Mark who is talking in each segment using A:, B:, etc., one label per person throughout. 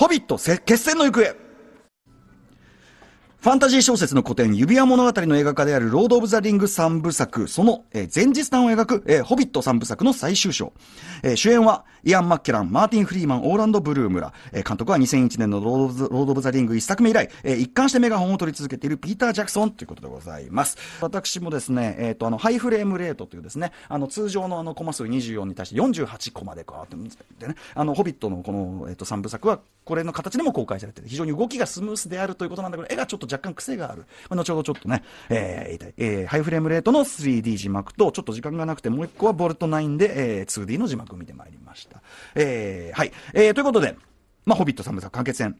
A: ホビット決戦の行方ファンタジー小説の古典、指輪物語の映画化である、ロード・オブ・ザ・リング三部作、その、えー、前日談を描く、えー、ホビット三部作の最終章。えー、主演は、イアン・マッケラン、マーティン・フリーマン、オーランド・ブルームラ。えー、監督は2001年のロード・オブ・ザ・リング一作目以来、えー、一貫してメガホンを取り続けているピーター・ジャクソンということでございます。私もですね、えっ、ー、と、あの、ハイフレームレートというですね、あの、通常のあの、コマ数24に対して48コマでこうやってね、あの、ホビットのこの、えっ、ー、と、三部作は、これの形でも公開されて非常に動きがスムースであるということなんだけど、絵がちょっと若干癖がある。後ほどちょっとね、えーえー、ハイフレームレートの 3D 字幕と、ちょっと時間がなくて、もう一個はボルト9で、えー、2D の字幕を見てまいりました。えー、はい。えー、ということで、まあ、ホビット3部作完結編。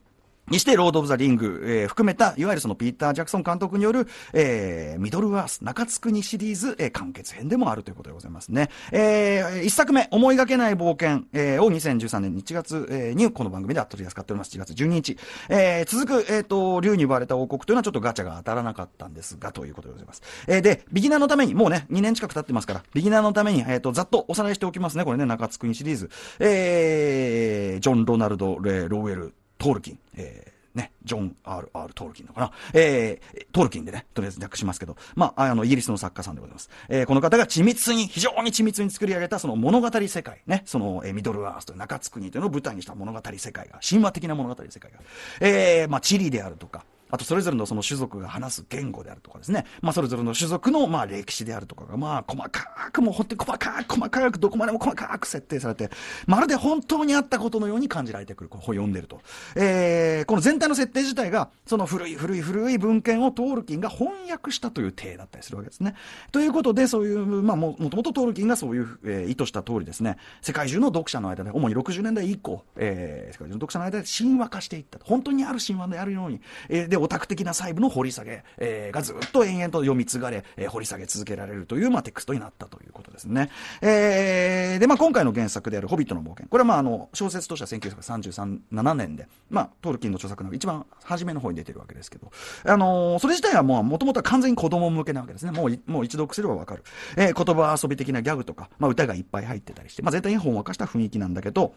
A: にして、ロード・オブ・ザ・リング、えー、含めた、いわゆるそのピーター・ジャクソン監督による、えー、ミドル・アース、中津国シリーズ、えー、完結編でもあるということでございますね。えー、一作目、思いがけない冒険、えー、を2013年1月、えー、にこの番組で取り扱っております。1月12日。えー、続く、えっ、ー、と、竜に奪われた王国というのはちょっとガチャが当たらなかったんですが、ということでございます。えー、で、ビギナーのために、もうね、2年近く経ってますから、ビギナーのために、えっ、ー、と、ざっとおさらいしておきますね、これね、中津国シリーズ。えー、ジョン・ロナルド・レロウェルトールキン、えー、ね、ジョン・ R.R. トールキンのかな、えー、トールキンでね、とりあえず略しますけど、まあ、あの、イギリスの作家さんでございます。えー、この方が緻密に、非常に緻密に作り上げた、その物語世界、ね、その、えー、ミドルアースという中津国というのを舞台にした物語世界が、神話的な物語世界が、えー、まあ、チリであるとか、あとそれぞれのその種族が話す言語であるとかですね、まあ、それぞれの種族のまあ歴史であるとかが、まあ、細かくもう本当に細かく細かくどこまでも細かく設定されてまるで本当にあったことのように感じられてくるこう読んでると、えー、この全体の設定自体がその古い古い古い文献をトールキンが翻訳したという体だったりするわけですね。ということでそういう、まあも、もともとトールキンがそういう、えー、意図した通りですね世界中の読者の間で主に60年代以降、えー、世界中の読者の間で神話化していった本当にある神話であるように、えー、でオタク的な細部の掘り下げ、えー、がずっと延々と読み継がれ、えー、掘り下げ続けられるという、まあ、テクストになったということですね。えー、で、まあ、今回の原作である「ホビットの冒険」これはまああの小説としては1937年で、まあ、トールキンの著作の一番初めの方に出てるわけですけど、あのー、それ自体はもともとは完全に子供向けなわけですね。もうもう一読すればわかる、えー、言葉遊び的なギャグとか、まあ、歌がいっぱい入ってたりして、まあ、絶対に本を沸かした雰囲気なんだけど、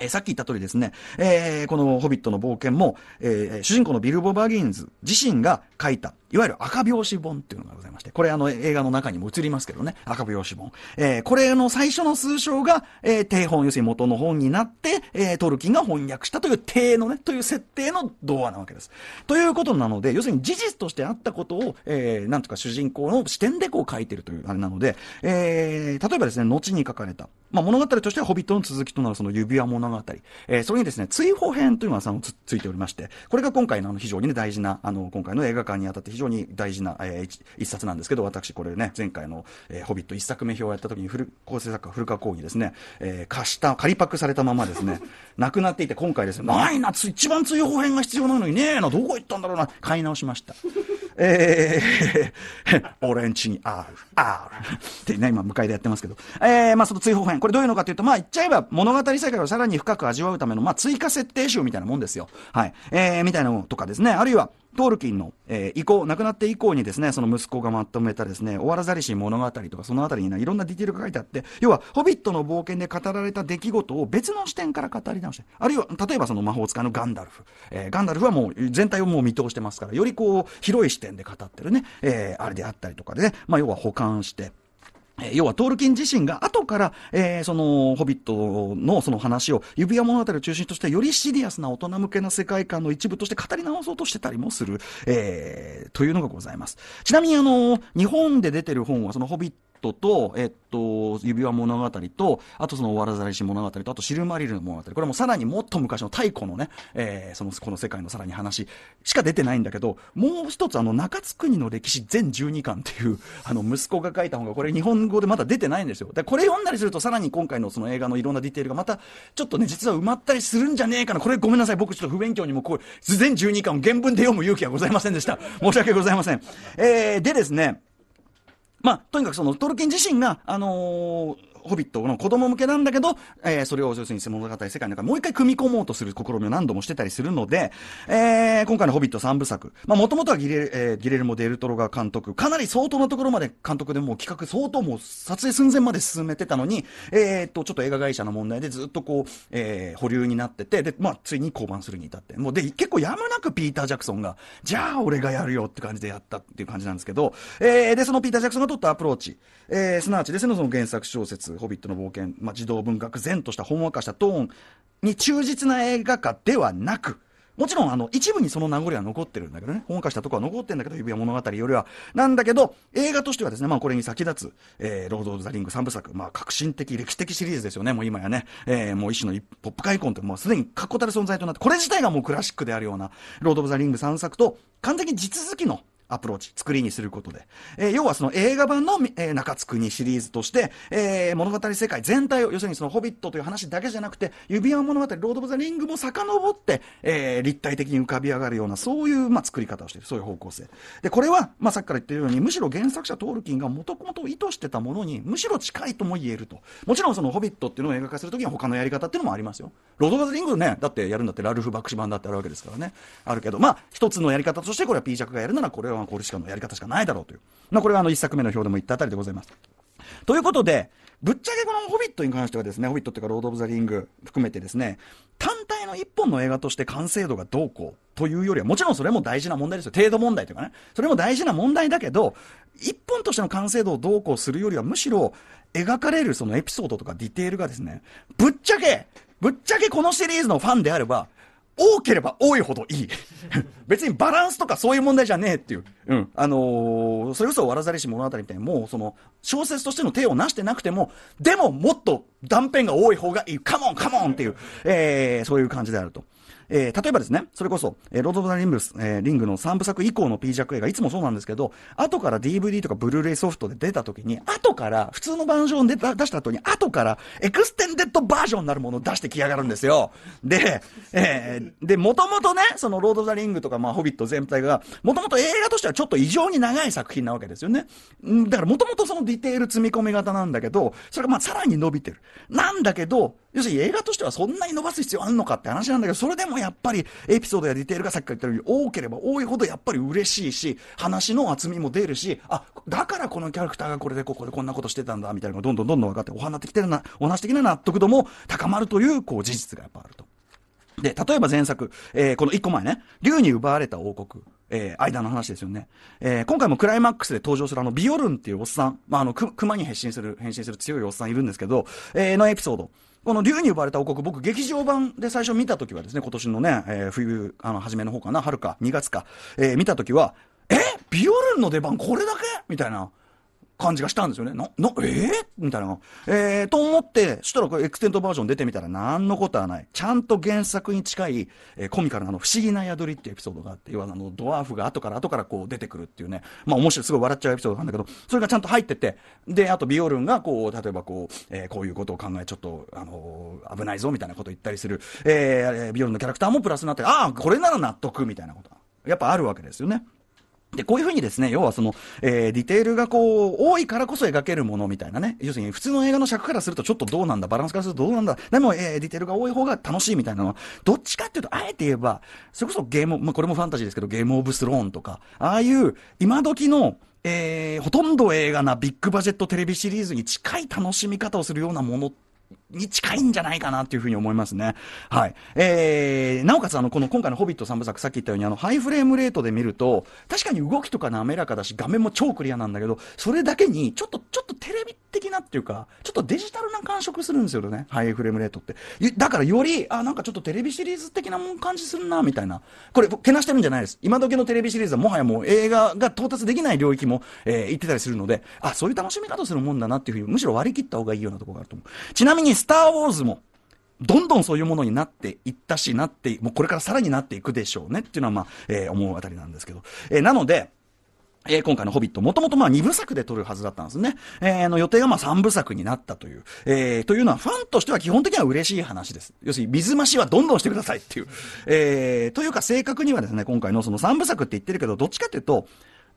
A: えー、さっき言った通りですね、えー、この「ホビットの冒険も」えー、主人公のビルボ・バギンズ自身が書いたいわゆる赤拍子本っていうのがございまして、これあの映画の中にも映りますけどね、赤拍子本。えー、これの最初の数章が、えー、定本、要するに元の本になって、えー、トルキンが翻訳したという定のね、という設定の童話なわけです。ということなので、要するに事実としてあったことを、えー、なんとか主人公の視点でこう書いてるというあれなので、えー、例えばですね、後に書かれた、まあ、物語としてはホビットの続きとなるその指輪物語、えー、それにですね、追放編というのがつついておりまして、これが今回のあの非常にね、大事な、あの、今回の映画館にあたって非常常に大事な、えー、一冊なんですけど、私、これね、前回の、えー、ホビット1作目表をやった時に、構成作家、古川講義ですね、えー、貸した、仮パックされたままですね、な くなっていて、今回ですね、ないな、一番追放編が必要なのにねえな、どこ行ったんだろうな、買い直しました。えー、俺んちに R、R ってね、今、迎えでやってますけど、えー、まあ、その追放編、これどういうのかというと、まあ、言っちゃえば物語世界をさらに深く味わうための、まあ、追加設定集みたいなもんですよ。はい。えー、みたいなのとかですね、あるいは、トールキンの、えー、以降、亡くなって以降にですね、その息子がまとめたですね、終わらざりし物語とか、そのあたりにいろんなディテールが書いてあって、要は、ホビットの冒険で語られた出来事を別の視点から語り直して、あるいは、例えばその魔法使いのガンダルフ。えー、ガンダルフはもう全体をもう見通してますから、よりこう、広い視点で語ってるね、えー、あれであったりとかでね、まあ要は保管して、要はトールキン自身が後から、えー、そのホビットのその話を指輪物語を中心としてよりシリアスな大人向けな世界観の一部として語り直そうとしてたりもする、えー、というのがございますちなみにあの日本で出てる本はそのホビットトと、えっと、指輪物語と、あとその、終わらざりし物語と、あと、シルマリルの物語。これもさらにもっと昔の太古のね、えー、その、この世界のさらに話しか出てないんだけど、もう一つ、あの、中津国の歴史全12巻っていう、あの、息子が書いた本が、これ日本語でまだ出てないんですよ。で、これ読んだりすると、さらに今回のその映画のいろんなディテールがまた、ちょっとね、実は埋まったりするんじゃねえかな。これごめんなさい。僕ちょっと不勉強にもこう、全12巻を原文で読む勇気はございませんでした。申し訳ございません。えー、でですね、まあ、とにかくそのトルケン自身が、あのーホビットの子供向けなんだけど、えー、それを要するに物語世界の中にもう一回組み込もうとする試みを何度もしてたりするので、えー、今回のホビット3部作、まあ、もともとはギレ,、えー、ギレルモ・デルトロが監督、かなり相当なところまで監督でもう企画相当もう撮影寸前まで進めてたのに、えー、っと、ちょっと映画会社の問題でずっとこう、えー、保留になってて、で、まあ、ついに降板するに至って、もうで、結構やむなくピーター・ジャクソンが、じゃあ俺がやるよって感じでやったっていう感じなんですけど、えー、で、そのピーター・ジャクソンが取ったアプローチ、えー、すなわちですね、その原作小説、ホビットの冒険、まあ、児童文学善としたほんわかしたトーンに忠実な映画化ではなく、もちろんあの一部にその名残は残ってるんだけどね、本化したとこは残ってるんだけど、指輪物語よりは。なんだけど、映画としてはですね、まあこれに先立つ、えー、ロード・オブ・ザ・リング3部作、まあ革新的、歴史的シリーズですよね、もう今やね、えー、もう一種のポップカイコンという、もうすでに確固たる存在となって、これ自体がもうクラシックであるような、ロード・オブ・ザ・リング3作と、完全に地続きのアプローチ、作りにすることで、えー、要はその映画版の、えー、中津国シリーズとして、えー、物語世界全体を、要するにそのホビットという話だけじゃなくて、指輪物語、ロード・オブ・ザ・リングも遡って、えー、立体的に浮かび上がるような、そういう、まあ、作り方をしている、そういう方向性。で、これは、まあ、さっきから言ってるように、むしろ原作者トールキンがもともと意図してたものに、むしろ近いとも言えると。もちろんそのホビットっていうのを映画化するときには他のやり方っていうのもありますよ。ロード・オブ・ザ・リングね、だってやるんだってラルフ・バクシ版だってあるわけですからね。あるけど、まあ、一つのやり方として、これは P 弱がやるなら、これははこれしかのやり方しかないだろうという。まあ、これはあの一作目の表でも言ったあたりでございます。ということで、ぶっちゃけこのホビットに関してはですね、ホビットっていうかロード・オブ・ザ・リング含めてですね、単体の一本の映画として完成度がどうこうというよりは、もちろんそれも大事な問題ですよ。程度問題というかね。それも大事な問題だけど、一本としての完成度をどうこうするよりは、むしろ描かれるそのエピソードとかディテールがですね、ぶっちゃけ、ぶっちゃけこのシリーズのファンであれば、多ければ多いほどいい 別にバランスとかそういう問題じゃねえっていう、うんあのー、それこそわらざりし物語みたいにもうその小説としての手をなしてなくてもでももっと断片が多い方がいいカモンカモンっていう、えー、そういう感じであるとえー、例えばですね、それこそ、えー、ロード・オブ・ザ・リングス、えー、リングの3部作以降の P ジャック映画、いつもそうなんですけど、後から DVD とかブルーレイソフトで出た時に、後から、普通のバージョンで出した後に、後から、エクステンデッドバージョンになるものを出してきやがるんですよ。で、えー、で、もともとね、その、ロード・オブ・ザ・リングとか、まあ、ホビット全体が、もともと映画としてはちょっと異常に長い作品なわけですよね。だから、もともとそのディテール積み込み型なんだけど、それがまあ、さらに伸びてる。なんだけど、要するに映画としてはそんなに伸ばす必要あるのかって話なんだけど、それでもやっぱりエピソードやディテールがさっきから言ったように多ければ多いほどやっぱり嬉しいし、話の厚みも出るし、あ、だからこのキャラクターがこれでここでこんなことしてたんだみたいなのがどんどんどんどん分かって、お話的な、お話的な納得度も高まるという、こう事実がやっぱあると。で、例えば前作、えー、この一個前ね、竜に奪われた王国。えー、間の話ですよね。えー、今回もクライマックスで登場するあの、ビオルンっていうおっさん、まあ、あの、熊に変身する、変身する強いおっさんいるんですけど、えー、のエピソード。この竜に呼ばれた王国、僕、劇場版で最初見たときはですね、今年のね、えー、冬、あの、初めの方かな、春か、2月か、えー、見たときは、えビオルンの出番これだけみたいな。感じがしたんですよね。な、な、えー、みたいな。えー、と思って、したらこれエクステントバージョン出てみたら何のことはない。ちゃんと原作に近い、えー、コミカルなの、不思議な宿りっていうエピソードがあって、要はあの、ドワーフが後から後からこう出てくるっていうね、まあ面白い、すごい笑っちゃうエピソードなんだけど、それがちゃんと入ってて、で、あとビオルンがこう、例えばこう、えー、こういうことを考え、ちょっと、あのー、危ないぞみたいなこと言ったりする、えー、ビオルンのキャラクターもプラスになって、ああ、これなら納得みたいなことやっぱあるわけですよね。で、こういうふうにですね、要はその、えー、ディテールがこう、多いからこそ描けるものみたいなね。要するに、普通の映画の尺からするとちょっとどうなんだ、バランスからするとどうなんだ、でも、えー、ディテールが多い方が楽しいみたいなのは、どっちかっていうと、あえて言えば、それこそゲーム、まあ、これもファンタジーですけど、ゲームオブスローンとか、ああいう、今時の、えー、ほとんど映画なビッグバジェットテレビシリーズに近い楽しみ方をするようなものに近いんじゃないかなていうふうに思いますね。はい。えー、なおかつあの、この今回のホビット3部作、さっき言ったようにあの、ハイフレームレートで見ると、確かに動きとか滑らかだし、画面も超クリアなんだけど、それだけに、ちょっと、ちょっとテレビ的なっていうか、ちょっとデジタルな感触するんですよね。ハイフレームレートって。だからより、あ、なんかちょっとテレビシリーズ的なもん感じするな、みたいな。これ、けなしてるんじゃないです。今時のテレビシリーズはもはやもう映画が到達できない領域も、えー、行ってたりするので、あ、そういう楽しみ方するもんだなっていうふうに、むしろ割り切った方がいいようなところがあると思う。ちなみに、スター・ウォーズも、どんどんそういうものになっていったし、なって、もうこれからさらになっていくでしょうねっていうのは、まあ、えー、思うあたりなんですけど。えー、なので、えー、今回のホビット、もともとまあ2部作で撮るはずだったんですね。えー、の予定がまあ3部作になったという。えー、というのはファンとしては基本的には嬉しい話です。要するに水増しはどんどんしてくださいっていう。えー、というか正確にはですね、今回のその3部作って言ってるけど、どっちかっていうと、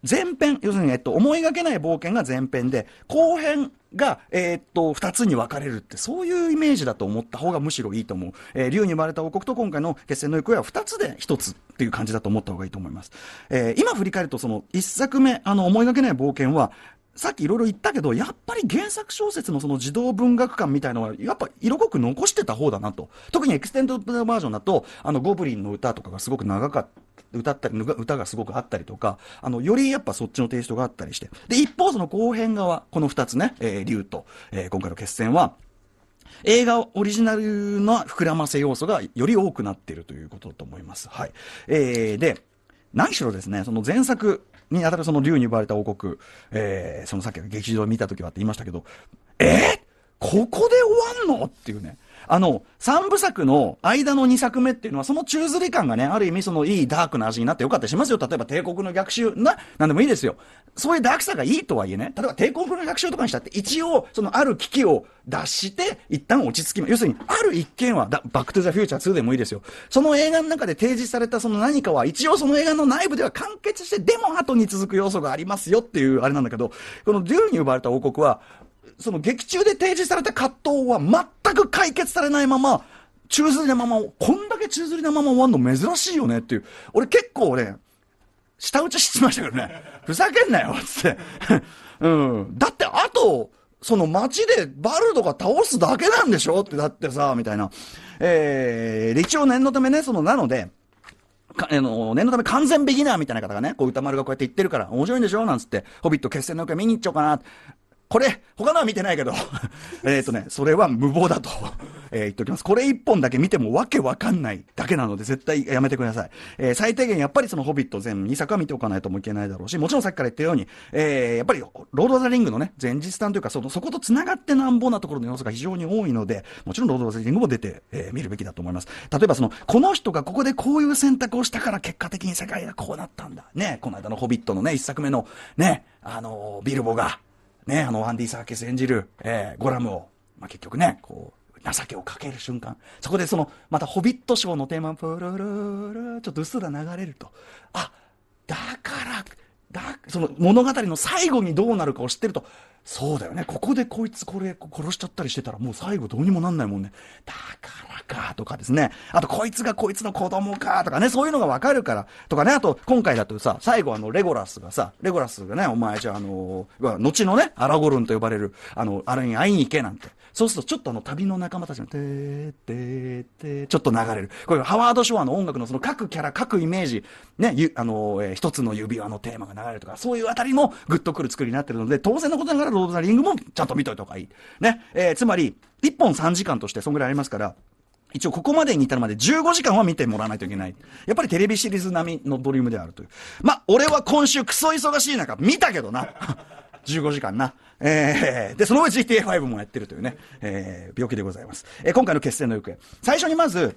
A: 前編、要するに、えっと、思いがけない冒険が前編で、後編が、えー、っと、二つに分かれるって、そういうイメージだと思った方がむしろいいと思う。えー、竜に生まれた王国と今回の決戦の行方は二つで一つっていう感じだと思った方がいいと思います。えー、今振り返ると、その一作目、あの、思いがけない冒険は、さっきいろいろ言ったけど、やっぱり原作小説のその児童文学館みたいのは、やっぱ色濃く残してた方だなと。特にエクステンドバージョンだと、あの、ゴブリンの歌とかがすごく長かった。歌ったり、歌がすごくあったりとか、あの、よりやっぱそっちのテイストがあったりして。で、一方その後編側、この2つね、えー、竜と、えー、今回の決戦は、映画オリジナルの膨らませ要素がより多くなっているということだと思います。はい。えー、で、何しろですね、その前作にあたるその竜に奪われた王国、えー、そのさっき劇場見た時はって言いましたけど、えー、ここで終わんのっていうね。あの、3部作の間の2作目っていうのは、その宙づり感がね、ある意味そのいいダークな味になってよかったりしますよ。例えば帝国の逆襲な、なんでもいいですよ。そういうダークさがいいとはいえね、例えば帝国の逆襲とかにしたって、一応、そのある危機を脱して、一旦落ち着き、要するに、ある一件は、バックトゥザフューチャー2でもいいですよ。その映画の中で提示されたその何かは、一応その映画の内部では完結して、でも後に続く要素がありますよっていうあれなんだけど、このデューに呼ばれた王国は、その劇中で提示された葛藤は全く解決されないまま、宙づりなまま、こんだけ宙づりなまま終わるの珍しいよねっていう。俺結構ね、舌打ちしてましたけどね、ふざけんなよっつって。うん。だって、あと、その街でバルドが倒すだけなんでしょって、だってさ、みたいな。えー、一応念のためね、その、なので、か、あの、念のため完全ビギナーみたいな方がね、こう歌丸がこうやって言ってるから、面白いんでしょなんつって、ホビット決戦の受け見に行っちゃおうかな。これ、他のは見てないけど、えっとね、それは無謀だと、えー、言っておきます。これ一本だけ見てもわけわかんないだけなので、絶対やめてください。えー、最低限やっぱりそのホビット全2作は見ておかないともいけないだろうし、もちろんさっきから言ったように、えー、やっぱり、ロード・ザ・リングのね、前日談というか、その、そこと繋がってなんぼなところの要素が非常に多いので、もちろんロード・ザ・リングも出て、え見るべきだと思います。例えばその、この人がここでこういう選択をしたから結果的に世界がこうなったんだ。ね、この間のホビットのね、1作目の、ね、あのビルボが、ね、あの、アンディ・サーキス演じる、えー、ゴラムを、まあ、結局ね、こう、情けをかける瞬間。そこでその、またホビット賞のテーマ、プルルル、ちょっと薄ら流れると。あ、だから、だ、その物語の最後にどうなるかを知ってると、そうだよね。ここでこいつこれ殺しちゃったりしてたらもう最後どうにもなんないもんね。だから、かとかですね。あと、こいつがこいつの子供かとかね、そういうのがわかるから、とかね、あと、今回だとさ、最後あの、レゴラスがさ、レゴラスがね、お前じゃあ、あの、後のね、アラゴルンと呼ばれる、あの、あれに会いに行けなんて。そうすると、ちょっとあの、旅の仲間たちの、てーてーてー、ちょっと流れる。これ、ハワード・ショアの音楽のその各キャラ、各イメージ、ね、ゆあの、えー、一つの指輪のテーマが流れるとか、そういうあたりもグッとくる作りになってるので、当然のことながら、ロード・ザ・リングもちゃんと見といた方がいい。ね、えー、つまり、1本3時間として、そんぐらいありますから、一応ここまでに至るまで15時間は見てもらわないといけない。やっぱりテレビシリーズ並みのドリームであるという。まあ、俺は今週クソ忙しい中、見たけどな。15 時間な。えー、で、その上 GTA5 もやってるというね、えー、病気でございます。えー、今回の決戦の行方。最初にまず、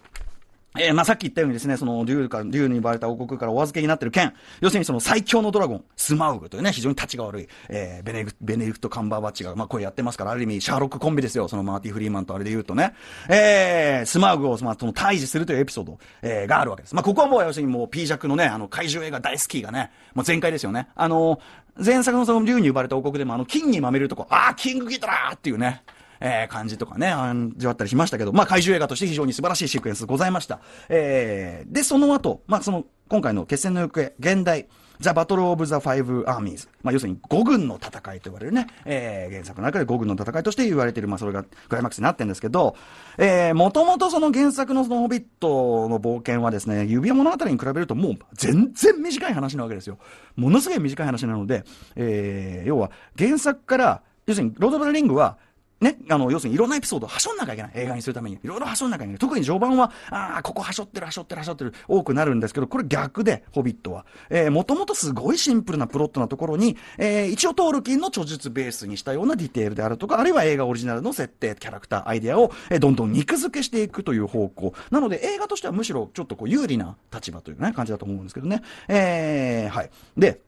A: えー、まあ、さっき言ったようにですね、その、竜から、竜に呼ばれた王国からお預けになってる剣、要するにその最強のドラゴン、スマウグというね、非常に立ちが悪い、えー、ベネグ、ベネディクト・カンバーバッチが、まあ、これやってますから、ある意味、シャーロックコンビですよ、そのマーティ・フリーマンとあれで言うとね、えー、スマウグを、まあ、その、退治するというエピソード、えー、があるわけです。まあ、ここはもう、要するにもう、P 弱のね、あの、怪獣映画大好きがね、もう全開ですよね。あの、前作のその、竜に呼ばれた王国でも、あの、金にまめるとこ、ああ、キングギドラーっていうね、えー、感じとかね、じわったりしましたけど、まあ、怪獣映画として非常に素晴らしいシークエンスございました。えー、で、その後、まあ、その、今回の決戦の行方、現代、ザ・バトル・オブ・ザ・ファイブ・アーミーズ。まあ、要するに五軍の戦いと言われるね、えー、原作の中で五軍の戦いとして言われている、まあ、それがクライマックスになってるんですけど、えー、もともとその原作のそのホビットの冒険はですね、指輪物語に比べるともう全然短い話なわけですよ。ものすごい短い話なので、えー、要は原作から、要するにロード・オブ・ザ・リングは、ね、あの、要するにいろんなエピソードをはしょんなきゃいけない。映画にするために。いろいろはしょんなきゃいけない。特に序盤は、ああ、ここはしょってる、はしょってる、はしょってる、多くなるんですけど、これ逆で、ホビットは。えー、もともとすごいシンプルなプロットなところに、えー、一応トールキンの著述ベースにしたようなディテールであるとか、あるいは映画オリジナルの設定、キャラクター、アイデアを、えー、どんどん肉付けしていくという方向。なので、映画としてはむしろちょっとこう有利な立場というね、感じだと思うんですけどね。えー、はい。で、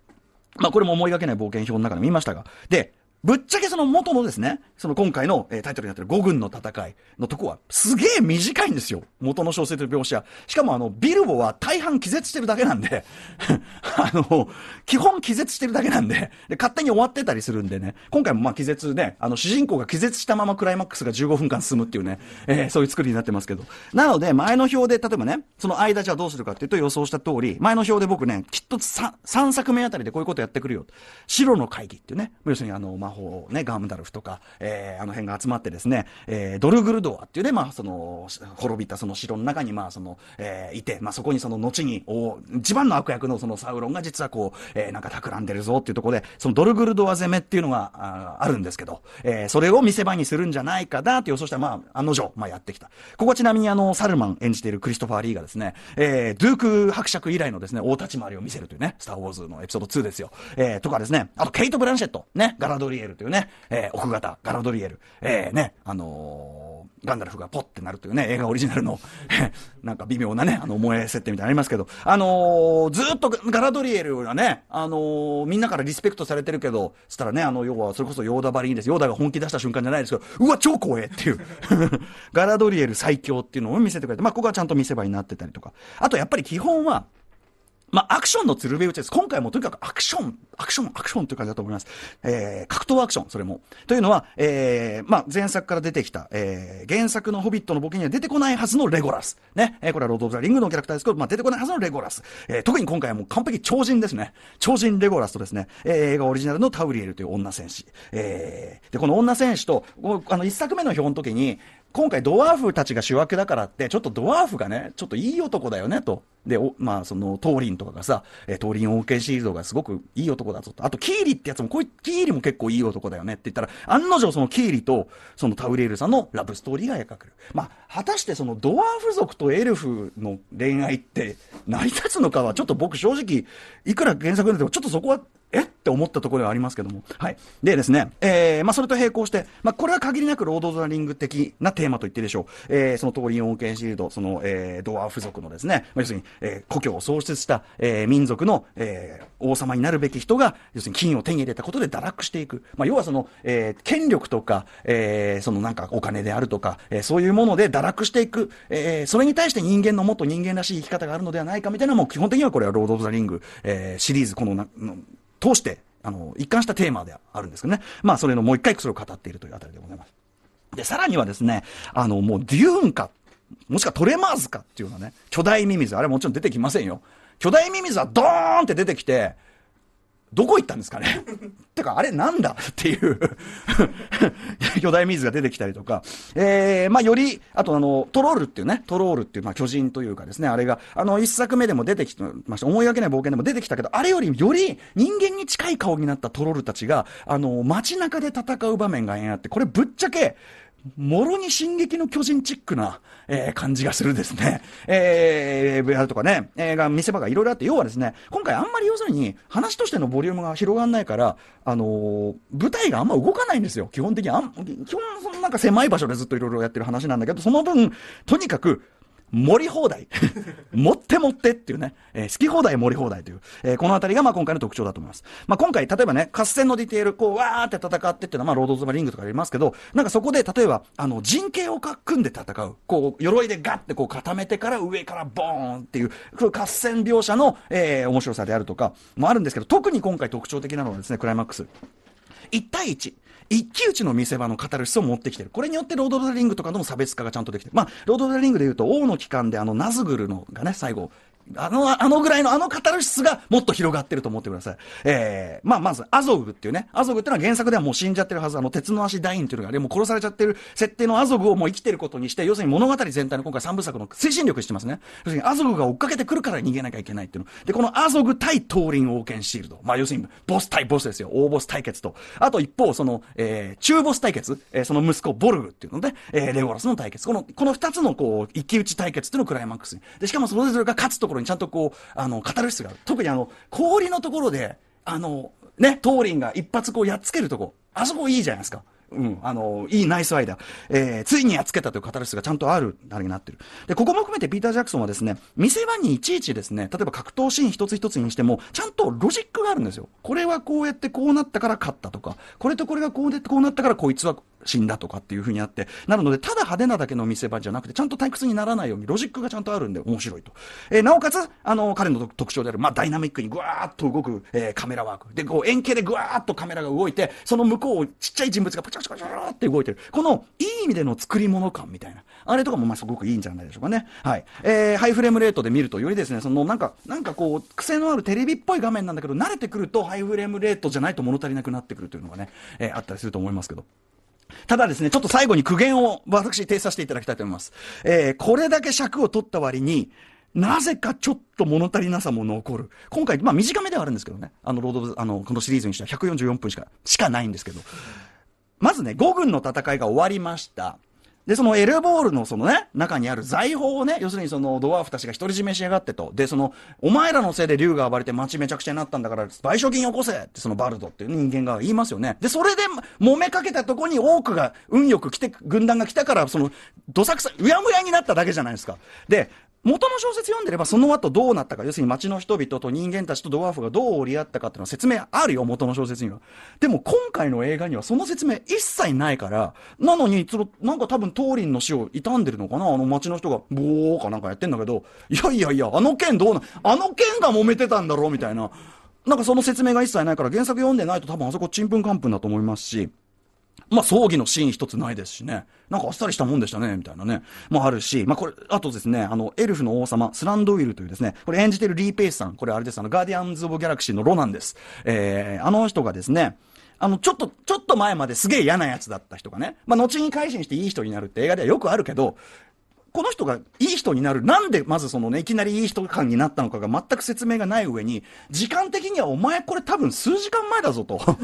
A: まあ、これも思いがけない冒険表の中で見ましたが、で、ぶっちゃけその元のですね、その今回の、えー、タイトルになってる五軍の戦いのとこは、すげえ短いんですよ。元の小説の描写。しかもあの、ビルボは大半気絶してるだけなんで あの、基本気絶してるだけなんでで、勝手に終わってたりするんでね、今回もまあ気絶ね、あの、主人公が気絶したままクライマックスが15分間進むっていうね、えー、そういう作りになってますけど。なので、前の表で、例えばね、その間じゃあどうするかっていうと予想した通り、前の表で僕ね、きっと 3, 3作目あたりでこういうことやってくるよ。白の会議っていうね、要するにあの、まあ方、ね、ガームダルフとか、えー、あの辺が集まってですね、えー、ドルグルドアっていうね、まあ、その、滅びたその城の中に、まあ、その、えー、いて、まあ、そこにその後に、お一番の悪役のそのサウロンが実はこう、えー、なんか企んでるぞっていうところで、そのドルグルドア攻めっていうのがああるんですけど、えー、それを見せ場にするんじゃないかなと予想したら、まあ、案の定、まあ、やってきた。ここちなみにあの、サルマン演じているクリストファー・リーがですね、えー、ドゥーク伯爵以来のですね、大立ち回りを見せるというね、スター・ウォーズのエピソード2ですよ。えー、とかですね、あと、ケイト・ブランシェット、ね、ガラドリリエルというね、えー、奥方、ガラドリエル、えー、ね、あのー、ガンダルフがポッてなるというね、映画オリジナルの なんか微妙なね、あの、萌え設定みたいなのありますけど、あのずっとガラドリエルはね、あのみんなからリスペクトされてるけど、つしたらね、あの、要は、それこそヨーダバリーです。ヨーダが本気出した瞬間じゃないですけど、うわ、超怖えっていう ガラドリエル最強っていうのを見せてくれて、まあ、ここはちゃんと見せ場になってたりとか。あと、やっぱり基本は、まあ、アクションの鶴瓶打ちです。今回もとにかくアクション、アクション、アクションという感じだと思います。えー、格闘アクション、それも。というのは、えー、まあ、前作から出てきた、えー、原作のホビットのボケには出てこないはずのレゴラス。ね。えー、これはロード・オブ・ザ・リングのキャラクターですけど、まあ、出てこないはずのレゴラス。えー、特に今回はもう完璧超人ですね。超人レゴラスとですね、えー、映画オリジナルのタウリエルという女戦士。えー、で、この女戦士と、あの、一作目の表の時に、今回ドワーフたちが主役だからって、ちょっとドワーフがね、ちょっといい男だよね、と。で、まあ、その、トーリンとかがさ、えー、トーリンケーシールドがすごくいい男だぞと。あと、キーリってやつも、こいキーリも結構いい男だよねって言ったら、案の定そのキーリと、そのタウリエルさんのラブストーリーが描かる。まあ、果たしてそのドワーフ族とエルフの恋愛って成り立つのかは、ちょっと僕正直、いくら原作でも、ちょっとそこはえって思ったところではありますけども。はい。でですね、えー、まあ、それと並行して、まあ、これは限りなくロード・ザ・リング的なテーマと言ってでしょう。えー、その通り、リン・オーケンシールド、その、えー、ドアー属のですね、まあ、要するに、えー、故郷を創出した、えー、民族の、えー、王様になるべき人が、要するに金を手に入れたことで堕落していく。まあ、要はその、えー、権力とか、えー、そのなんかお金であるとか、えー、そういうもので堕落していく。えー、それに対して人間のもっと人間らしい生き方があるのではないかみたいなもう基本的にはこれはロード・ザ・リング、えー、シリーズ、このな、の通して、あの、一貫したテーマであるんですけどね。まあ、それのもう一回それを語っているというあたりでございます。で、さらにはですね、あの、もうデューンか、もしくはトレマーズかっていうのはね、巨大ミミズ、あれもちろん出てきませんよ。巨大ミミズはドーンって出てきて、どこ行ったんですかね てか、あれなんだっていう 巨大水が出てきたりとか、えー、まあ、より、あとあの、トロールっていうね、トロールっていう、まあ、巨人というかですね、あれが、あの、一作目でも出てきてました、思いがけない冒険でも出てきたけど、あれよりより人間に近い顔になったトロールたちが、あの、街中で戦う場面があって、これぶっちゃけ、もろに進撃の巨人チックな、えー、感じがするですね。えー、VR とかね、えー、が見せ場がいろいろあって、要はですね、今回あんまり要するに話としてのボリュームが広がらないから、あのー、舞台があんま動かないんですよ。基本的にあん、基本そのなんか狭い場所でずっといろいろやってる話なんだけど、その分、とにかく、盛り放題 持って持ってっていうね、えー、好き放題盛り放題という、えー、この辺りがまあ今回の特徴だと思います、まあ、今回例えばね合戦のディテールこうわーって戦ってっていうのは、まあ、ロード・ズマリングとかありますけどなんかそこで例えばあの陣形をかっくんで戦うこう鎧でガッてこう固めてから上からボーンっていう合戦描写の、えー、面白さであるとかもあるんですけど特に今回特徴的なのはですねクライマックス1対1一騎打ちの見せ場のカタルシスを持ってきてる。これによってロード・オブ・ザ・リングとかのも差別化がちゃんとできてる。まあ、ロード・オブ・ザ・リングで言うと、王の期間であの、ナズグルのがね、最後、あの、あのぐらいのあのカタルシスがもっと広がってると思ってください。えー、まあ、まず、アゾグっていうね、アゾグっていうのは原作ではもう死んじゃってるはず、あの、鉄の足ダインっていうのが、でもう殺されちゃってる設定のアゾグをもう生きてることにして、要するに物語全体の今回3部作の推進力してますね。要するに、アゾグが追っかけてくるから逃げなきゃいけないっていうの。で、このアゾグ対トーリン王権シールド。まあ、要するに、ボス対ボスですよ。大ボス対決と。あと一方、その、えー、中ボス対決、えー、その息子、ボルグっていうので、えー、レゴラスの対決。この、この二つのこう、一騎打ち対決っていうのをクライマックスに。で、しかもそれぞれが勝つところろにちゃんとこう、あの、語る質がある。特にあの、氷のところで、あの、ね、トーリンが一発こうやっつけるとこ、あそこいいじゃないですか。うん、あの、いいナイスアイダー。えー、ついにやっつけたというカタルシスがちゃんとある、あれになってる。で、ここも含めてピーター・ジャクソンはですね、見せ場にいちいちですね、例えば格闘シーン一つ一つにしても、ちゃんとロジックがあるんですよ。これはこうやってこうなったから勝ったとか、これとこれがこうでこうなったからこいつは死んだとかっていうふうにあって、なるので、ただ派手なだけの見せ場じゃなくて、ちゃんと退屈にならないように、ロジックがちゃんとあるんで、面白いと。えー、なおかつ、あの、彼の特徴である、まあ、ダイナミックにぐわーっと動く、えー、カメラワーク。で、こう、円形でぐわーっとカメラが動いて、その向こうをちっちゃい人物がパチパチパチャチって動いてる。この、いい意味での作り物感みたいな。あれとかも、まあ、すごくいいんじゃないでしょうかね。はい。えー、ハイフレームレートで見ると、よりですね、その、なんか、なんかこう、癖のあるテレビっぽい画面なんだけど、慣れてくると、ハイフレームレートじゃないと物足りなくなってくるというのがね、えー、あったりすると思いますけど。ただですね、ちょっと最後に苦言を私提出させていただきたいと思います。えー、これだけ尺を取った割に、なぜかちょっと物足りなさも残る。今回、まあ短めではあるんですけどね。あの、ロードあの、このシリーズにしては144分しか、しかないんですけど。まずね、5軍の戦いが終わりました。で、そのエルボールのそのね、中にある財宝をね、要するにそのドワーフたちが独り占めしやがってと。で、その、お前らのせいで竜が暴れて街めちゃくちゃになったんだから、賠償金よこせってそのバルドっていう人間が言いますよね。で、それで揉めかけたとこに多くが運よく来て、軍団が来たから、その、どさくさ、うやむやになっただけじゃないですか。で、元の小説読んでればその後どうなったか、要するに街の人々と人間たちとドワーフがどう折り合ったかっていうのは説明あるよ、元の小説には。でも今回の映画にはその説明一切ないから、なのに、その、なんか多分当林の死を悼んでるのかなあの街の人が、ボーかなんかやってんだけど、いやいやいや、あの件どうな、あの件が揉めてたんだろうみたいな。なんかその説明が一切ないから原作読んでないと多分あそこちんぷんかんぷんだと思いますし、まあ、葬儀のシーン一つないですしね。なんかあっさりしたもんでしたね、みたいなね。もあるし、まあ、これ、あとですね、あの、エルフの王様、スランドウィルというですね、これ演じてるリー・ペイスさん、これあれです、あの、ガーディアンズ・オブ・ギャラクシーのロナンです。えー、あの人がですね、あの、ちょっと、ちょっと前まですげえ嫌なやつだった人がね、まあ、後に改心していい人になるって映画ではよくあるけど、この人がいい人になる。なんでまずそのね、いきなりいい人感になったのかが全く説明がない上に、時間的にはお前これ多分数時間前だぞと。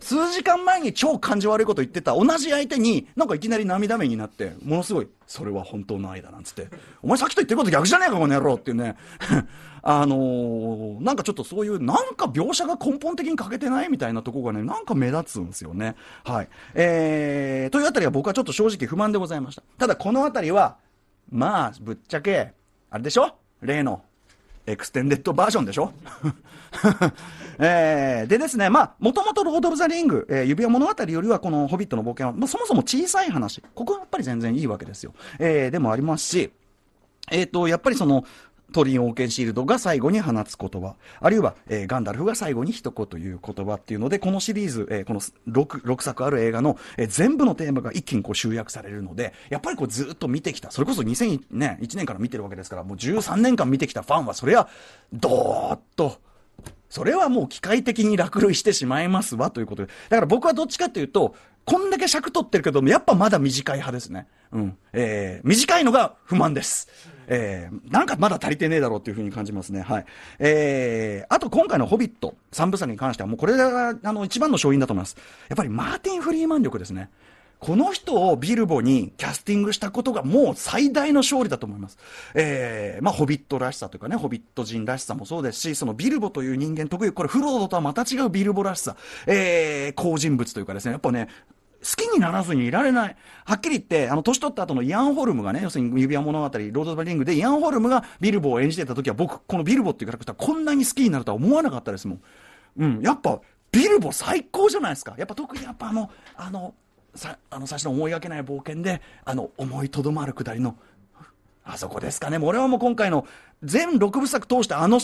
A: 数時間前に超感じ悪いこと言ってた同じ相手に、なんかいきなり涙目になって、ものすごい、それは本当の愛だなんつって、お前さっきと言ってること逆じゃねえか、この野郎っていうね。あのー、なんかちょっとそういう、なんか描写が根本的に欠けてないみたいなとこがね、なんか目立つんですよね。はい。えー、というあたりは僕はちょっと正直不満でございました。ただこのあたりは、まあ、ぶっちゃけ、あれでしょ例の、エクステンデッドバージョンでしょ えー、でですね、まあ、もともとロード・オブ・ザ・リング、えー、指輪物語よりはこのホビットの冒険は、まあ、そもそも小さい話、ここはやっぱり全然いいわけですよ。えー、でもありますし、えっ、ー、と、やっぱりその、トリオーケンシールドが最後に放つ言葉、あるいは、えー、ガンダルフが最後に一言という言葉っていうので、このシリーズ、えー、この 6, 6作ある映画の、えー、全部のテーマが一気にこう集約されるので、やっぱりこうずっと見てきた、それこそ2001年 ,1 年から見てるわけですから、もう13年間見てきたファンは、それはどーっと。それはもう機械的に落類してしまいますわということで。だから僕はどっちかというと、こんだけ尺取ってるけども、やっぱまだ短い派ですね。うん。えー、短いのが不満です。えー、なんかまだ足りてねえだろうっていうふうに感じますね。はい。えー、あと今回のホビット3部作に関してはもうこれが、あの、一番の勝因だと思います。やっぱりマーティン・フリーマン力ですね。この人をビルボにキャスティングしたことがもう最大の勝利だと思います。えー、まあ、ホビットらしさというかね、ホビット人らしさもそうですし、そのビルボという人間特有、これフロードとはまた違うビルボらしさ、えー、好人物というかですね、やっぱね、きにならずにいられない。はっきり言って、あの、年取った後のイアン・ホルムがね、要するに指輪物語、ロード・バリングで、イアン・ホルムがビルボを演じてた時は、僕、このビルボっていうキャラクター、こんなに好きになるとは思わなかったですもん。うん、やっぱ、ビルボ最高じゃないですか。やっぱ特にやっぱあの、あの、さあの最初の思いがけない冒険で、あの、思いとどまるくだりの、あそこですかね。もう俺はもう今回の全6部作通してあの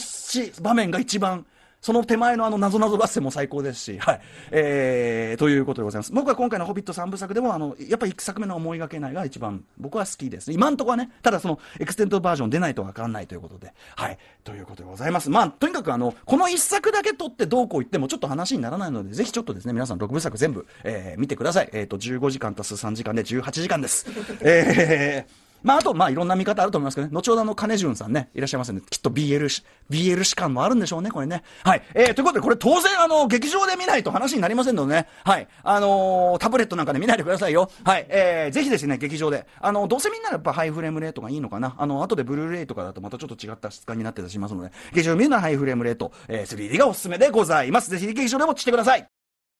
A: 場面が一番その手前のあの、なぞなぞ合戦も最高ですし、はい。えー、ということでございます。僕は今回のホビット3部作でも、あの、やっぱり1作目の思いがけないが一番僕は好きです、ね。今んとこはね、ただその、エクステントバージョン出ないとわかんないということで、はい。ということでございます。まあ、とにかくあの、この1作だけ取ってどうこう言ってもちょっと話にならないので、ぜひちょっとですね、皆さん6部作全部、えー、見てください。えっ、ー、と、15時間足す3時間で18時間です。えー、まあ、あと、まあ、いろんな見方あると思いますけどね。後ほどあの、金潤さんね、いらっしゃいますんで、きっと BL し、BL 士観もあるんでしょうね、これね。はい。えー、ということで、これ当然、あの、劇場で見ないと話になりませんのでね。はい。あのー、タブレットなんかで見ないでくださいよ。はい。えー、ぜひですね、劇場で。あの、どうせみんなやっぱハイフレームレートがいいのかな。あの、後でブルーレイとかだとまたちょっと違った質感になってたりしますので、劇場見るのはハイフレームレート、えー、3D がおすすめでございます。ぜひ劇場でも来てください。